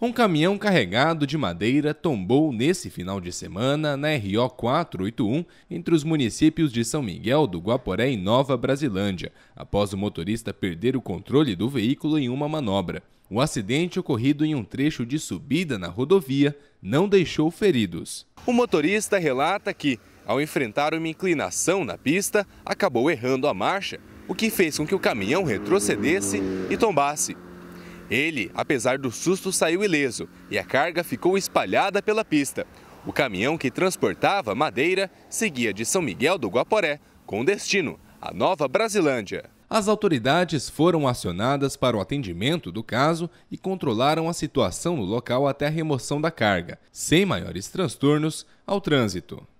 Um caminhão carregado de madeira tombou nesse final de semana na RO 481 entre os municípios de São Miguel do Guaporé e Nova Brasilândia, após o motorista perder o controle do veículo em uma manobra. O acidente ocorrido em um trecho de subida na rodovia não deixou feridos. O motorista relata que, ao enfrentar uma inclinação na pista, acabou errando a marcha, o que fez com que o caminhão retrocedesse e tombasse. Ele, apesar do susto, saiu ileso e a carga ficou espalhada pela pista. O caminhão que transportava madeira seguia de São Miguel do Guaporé, com destino à Nova Brasilândia. As autoridades foram acionadas para o atendimento do caso e controlaram a situação no local até a remoção da carga, sem maiores transtornos ao trânsito.